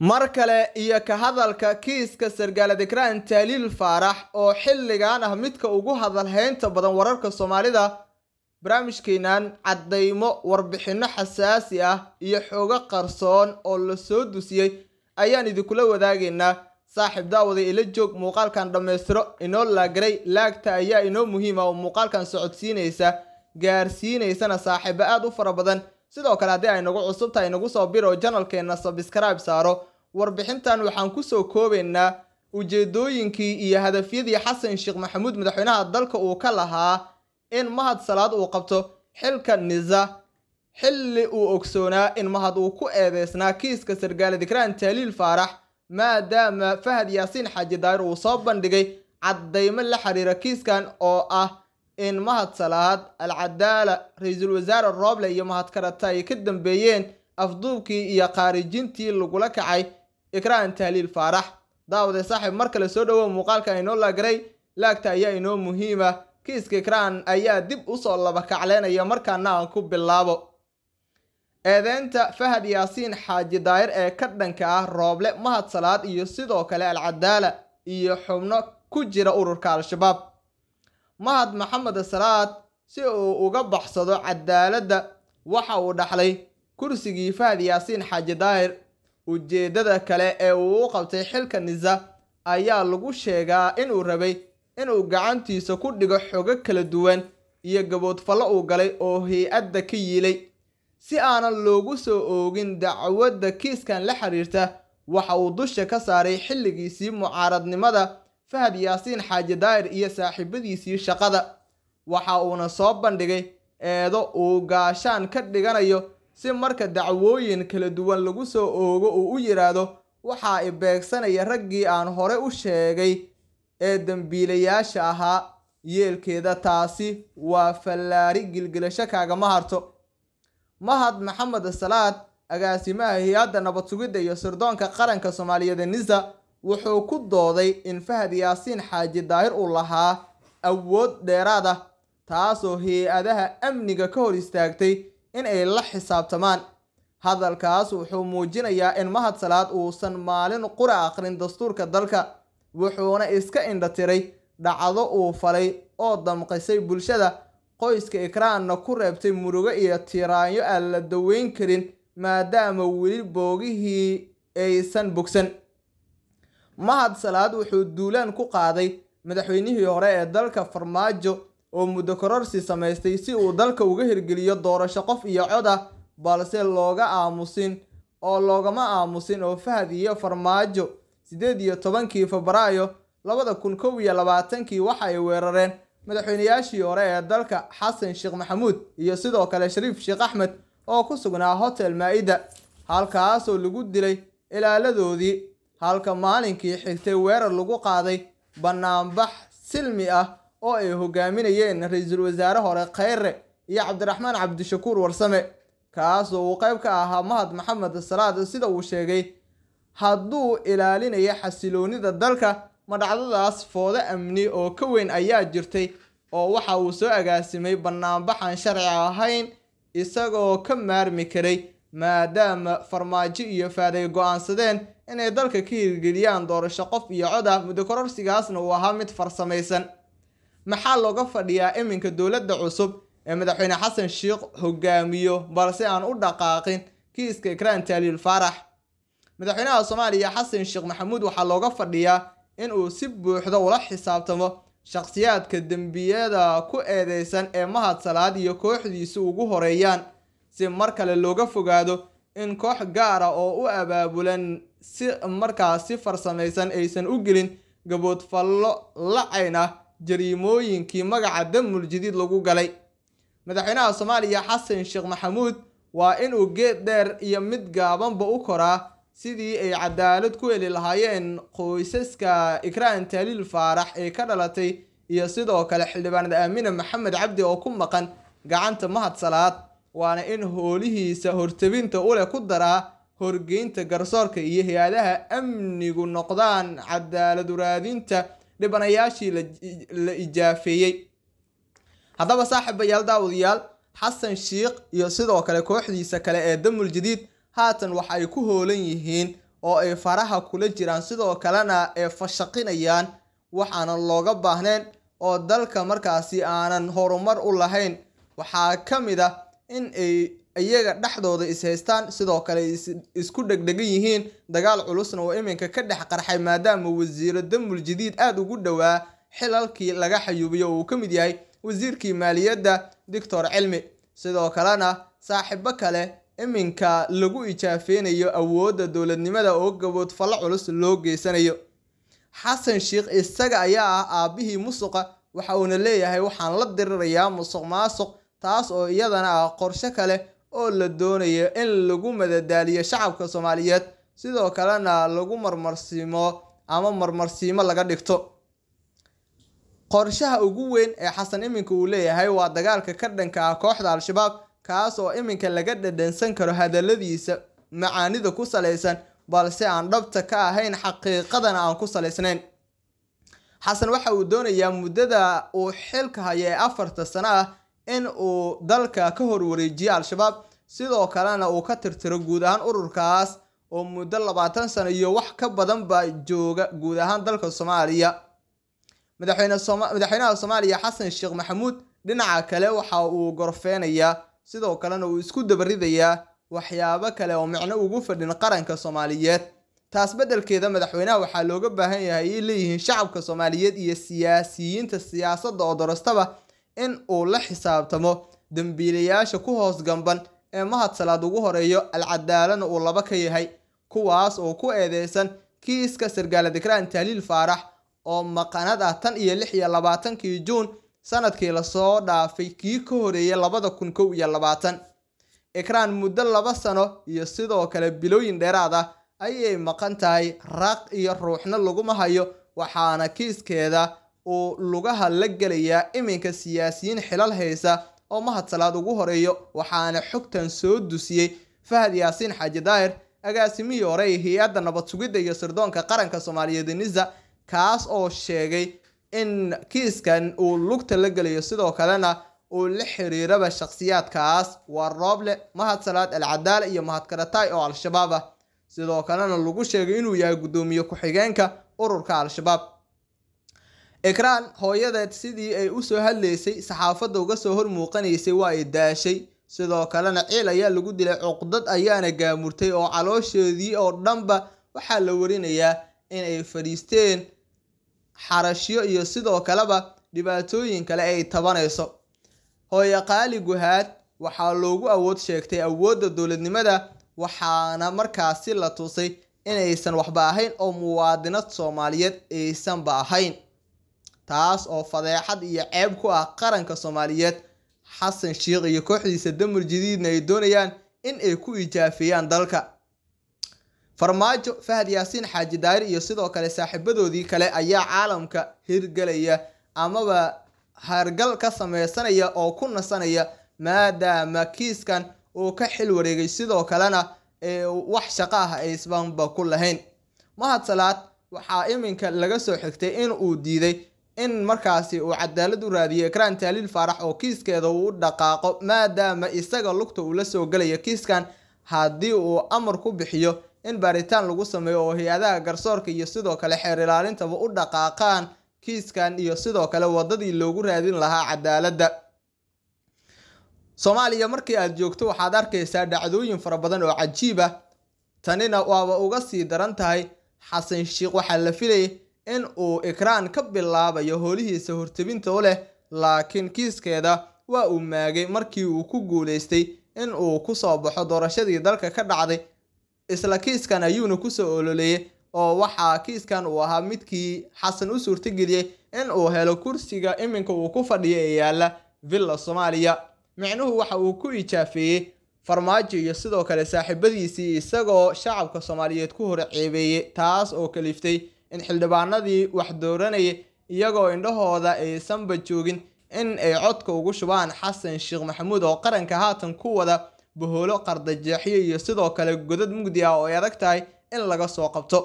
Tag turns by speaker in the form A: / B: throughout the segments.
A: mar kale iyo ka hadalka kiiska sargaaladekraan taaliil faarax oo xilligan ah midka ugu hadal haynta badan wararka soomaalida barnaamijkeenan caddaymo warbixinno xasaasi ah iyo xoogo qarsoon oo la soo dusiyey ayaan idinkula wadaagaynaa saaxiib daawada ila joog muuqaalkan dhammaystiro inoo laagaray laagta ayaa inoo muhiima ah oo muuqaalkan socodsiinaysa gaarsiinaysana saaxiibo aad u fara badan sidoo kale haddii ay nagu cusub tahay nagu soo biro janalkeenna sabskrayb saaro warbixintan waxaan ku soo koobaynaa ujeedooyinkii iyo hadafyadii xasan sheekh maxamuud madaxweynaha dalka uu ka lahaa in mahad salaad uu qabto xilka nisa xilli uu ogsoonaa in mahad uu ku eedeysnaa kiiska sargaaladikraan taaliil faarax maadaama fahad yaasiin xaaji daayir uu soo bandhigay caddaymo la xiriira kiiskan oo ah in mahad salaad alcadaala ra-iisul wasaare rooble iyo mahadkarata ay ka dambeeyeen afduubkii iyo khaarijintii lagula kacay ikraan tahliil faarax daawaday saaxib mar kale soo dhowow muuqaalka inoo laagaray laagta ayaa inoo muhiima kiiska ikraan ayaa dib usoo labakacleynaya markaana aan ku bilaabo eedeynta fahad yaasiin xaaji daayir ee ka dhanka ah rooble mahad salaad iyo sidoo kale alcadaala iyo xubno ku jira ururka al-shabaab mahad maxamed salaad si uu uga baxsado cadaaladda waxa uu dhaxlay kursigii fahad yaasiin xaaji daahir ujeeddada kale ee uu u qabtay xilka nisa ayaa lagu sheegaa inuu rabay inuu gacantiisa ku dhigo xogo kala duwan iyo gaboodfallo uu galay oo hay-adda ka yiilay si aanan loogu soo oogin dacwadda kiiskan la xiriirta waxa uu dusha ka saaray xilligiisii mucaaradnimada fahad yaasiin xaaji daa'ir iyo saaxiibadiisii shaqada waxa uuna soo bandhigay eedo uu gaashaan ka dhiganayo si marka dacwooyin kala duwan lagu soo oogo uu u yidhaahdo waxaa i beegsanaya raggii aan hore u sheegay ee dembiilayaasha ahaa yeelkeeda taasi waa fallaari gilgilasho kaagama harto mahad maxamed salaad agaasimaha hay-adda nabad iyo sirdoonka qaranka soomaaliyeed nisa wuxuu ku dooday in fahad yaasiin xaaji daahir uu lahaa awood dheeraad ah taasoo hay-adaha amniga ka hor istaagtay in ay la xisaabtamaan hadalkaas wuxuu muujinayaa in mahad salaad uusan maalin quri aqrin dastuurka dalka wuxuuna iska indhatiray dhacdo uu falay oo damqisay bulshada qoyska ikraanna ku reebtay murugo iyo tiraanyo aan la daweyn karin maadaama weli boogihii aysan bogsan mahad salaad wuxuu duulaan ku qaaday madaxweynihii hore ee dalka farmaajo oo muddo kororsi samaystay si uu dalka uga hirgeliyo doorasho qof iyo cod ah balse looga aamusin oo loogama aamusin oo fahad iyo farmaajo siddeed iyo tobankii febraayo labada kun kow iyo labaatankii waxa ay weerareen madaxweynayaashii hore ee dalka xasan sheekh maxamuud iyo sidoo kale shariif sheekh axmed oo ku sugnaa hotel maaida halkaasoo lagu dilay ilaaladoodii halka maalinkii xigtay weerar lagu qaaday bannaanbax silmi ah oo ay hogaaminayeen ra-iisul wasaare hore khayre iyo cabdiraxmaan cabdishakuur warsame kaasoo uu qayb ka ahaa mahad maxamed salaad sida uu sheegay hadduu ilaalinayo xasiloonida dalka madhacdadaas foodo amni oo ka weyn ayaa jirtay oo waxa uu soo agaasimay bannaanbaxan sharci ahayn isagoo ka maarmi karay maadaama farmaajo iyo faaday go'aansadeen inay dalka ka hirgeliyaan doorasho qof iyo coda muddo kororsigaasna uu ahaa mid farsamaysan maxaa looga fadhiyaa iminka dowladda cusub ee madaxweyne xasan sheikh hogaamiyo balse aan u dhaqaaqin kiiska ikraan taaliil faarax madaxweynaha soomaaliya xasan sheekh maxamuud waxaa looga fadhiyaa in uu si buuxda ula xisaabtamo shakhsiyaadka dembiyada ku eedeysan ee mahad salaad iyo kooxdiisu ugu horeeyaan si mar kale looga fogaado in koox gaara oo u abaabulan si markaa si farsamaysan aysan u gelin gaboodfallo lacayna jariimooyinkii magaca damul jadiid lagu galay madaxweynaha soomaaliya xasan sheekh maxamuud waa inuu geed dheer iyo mid gaabanba u koraa sidii ay cadaalad ku heli lahaayeen qoysaska ikraan taaliil faarax ee ka dhalatay iyo sidoo kale xildhibaanad aamina maxamed cabdi oo ku maqan gacanta mahad salaad waana in howlihiisa hortebinta uleh ku daraa horgeynta garsoorka iyo hay-adaha amnigu noqdaan cadaaladuraadinta dhibanayaashii la ijaafeeyey haddaba saaxiibayaal daawadayaal xasan shiikh iyo sidoo kale kooxdiisa kale ee damul jadiid haatan wax ay ku hoolan yihiin oo ay faraha kula jiraan sidoo kalena ay fashaqinayaan waxaanan looga baahnayn oo dalka markaasi aanan horumar u lahayn waxaa ka mid ah in ay iyaga dhexdooda is haystaan sidoo kale isku dhegdhegan yihiin dagaal culusna oo iminka ka dhex qarxay maadaama wasiiro damul jadiid aada ugu dhowaa xilalkii laga xayuubiyo oo uu ka mid yahay wasiirkii maaliyadda doctor cilmi sidoo kalena saaxibo kale iminka lagu ijaafeynayo awoodda dowladnimada oo gabood falo culus loo geysanayo xasan sheikh isaga ayaa ah aabbihii musuqa waxa uuna leeyahay waxaan la dirirayaa musuq maasuq taas oo iyadana ah qorshe kale oo la doonayo in lagu madadaaliyo shacabka soomaaliyeed sidoo kalena lagu marmarsiimo ama marmarsiimo laga dhigto qorshaha ugu weyn ee xasan iminka uu leeyahay waa dagaalka ka dhanka ah kooxda al-shabaab kaas oo iminka laga dhadhansan karo hadaladiisa macaanida ku salaysan balse aan dhabta ka ahayn xaqiiqadana aan ku salaysnayn xasan waxa uu doonayaa muddada uu xilka haya ee afarta sano ah in uu dalka ka horwareejiyey al-shabaab sidoo kalena uu ka tirtiro guud ahaan ururkaas oo muddo labaatan sano iyo wax ka badan baa jooga guud ahaan dalka soomaaliya madaxweynaha soomaaliya xasan sheekh maxamuud dhinaca kale waxa uu gorfeynayaa sidoo kalena uu isku dabaridayaa waxyaabo kale oo micno ugu fadhin qaranka soomaaliyeed taas beddelkeeda madaxweynaha waxaa looga baahan yahay ay leeyihiin shacabka soomaaliyeed iyo siyaasiyiinta siyaasadda oo dorastaba in uu la xisaabtamo dembiilayaasha ku hoos gamban ee mahad salaad ugu horeeyo alcadaalana uu laba ka yahay kuwaas oo ku eedeysan kiiska sargaala dikraan tahliil faarax oo maqanad ah tan iyo lix iyo labaatankii juun sannadkii lasoo dhaafay kii ka horeeya labada kun kow iyo labaatan ikraan muddo laba sano iyo sidoo kale bilooyin dheeraad ah ayay maqan tahay raaq iyo ruuxna laguma hayo waxaana kiiskeeda uu lugaha la gelayaa iminka siyaasiyiin xilal haysa oo mahad salaad ugu horeeyo waxaana xogtan soo dusiyey fahad yaasiin xaaji daahir agaasimihii hore ee hay-adda nabad sugidda iyo sirdoonka qaranka soomaaliyeed nisa kaas oo sheegay in kiiskan uu lugta la gelayo sidoo kalena uu la xiriiraba shakhsiyaadkaas waa rooble mahad salaad alcadaala iyo mahadkarataay oo al-shabaab ah sidoo kalena lagu sheegay inuu yahay guddoomiye ku-xigeenka ururka al-shabaab ikraan hooyadeed sidii ay u soo hadlaysay saxaafadda uga soo hor muuqanaysay waa ay daashay sidoo kalena ciil ayaa lagu dilay cuqdad ayaana gaamurtay oo caloosheedii oo dhanba waxaa la warinayaa inay fadhiisteen xarashyo iyo sidoo kaleba dhibaatooyin kale ay tabanayso hooyo qaali guhaad waxaa loogu awood sheegtay awoodda dowladnimada waxaana markaasi la tusay inaysan waxba ahayn oo muwaadinad soomaaliyeed aysanba ahayn taas oo fadeexad iyo ceeb ku ah qaranka soomaaliyeed xasan sheikh iyo kooxdiisa damur jadiidna ay doonayaan in ay ku ijaafeeyaan dalka farmaajo fahad yaasiin xaaji daari iyo sidoo kale saaxiibadoodii kale ayaa caalamka hirgelaya amaba hargal ka sameysanaya oo ku nasanaya maadaama kiiskan uu ka xil wareegay sidoo kalena wax shaqo ah aysbanba ku lahayn mahad salaad waxaa iminka laga soo xigtay in uu diiday in markaasi uu cadaalad u raadiyey ekraan taaliil faarax oo kiiskeeda uu u dhaqaaqo maadaama isaga lugta uu la soo gelaya kiiskan haddii uu amar ku bixiyo in baaritaan lagu sameeyo oo hay-adaha garsoorka iyo sidoo kale xeer ilaalintaba u dhaqaaqaan kiiskan iyo sidoo kale wadadii loogu raadin lahaa cadaaladda soomaaliya markii aad joogto waxaad arkaysaa dhacdooyin fara badan oo cajiib ah tanina waaba uga sii daran tahay xasan shiikh waxaa la filayay in uu ikraan ka bilaabayo howlihiisa hortebinta u leh laakiin kiiskeeda waa uu maagay markii uu ku guulaystay in uu ku soo baxo doorashadii dalka ka dhacday isla kiiskan ayuuna ku soo ololeeyey oo waxaa kiiskan uu ahaa midkii xasan u suurtageliyey in uu helo kursiga iminka uu ku fadhiyo ee yaalla villa soomaaliya micnuhu waxa uu ku ijaafeeyey farmaajo iyo sidoo kale saaxiibadiisii isagoo shacabka soomaaliyeed ku hor ceebeeyey taas oo kaliiftay in xildhibaanadii wax dooranayay iyagoo indhahooda aysanba joogin in ay codka ugu shubaan xasan sheekh maxamuud oo qaranka haatan ku wada bohoolo qardajeexyo iyo sidoo kale godad mugdi ah oo ay adag tahay in laga soo qabto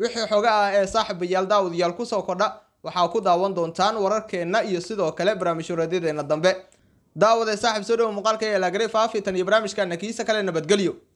A: wixii xoga ah ee saaxiba yaal daawud yaal ku soo kordha waxaa ku daawan doontaan wararkeenna iyo sidoo kale barnaamijhuradyadeenna dambe daawade saaxiib soo dhowo muuqaalka ee lagrey faafitan iyo barnaamijkaana kiisa kale nabadgelyo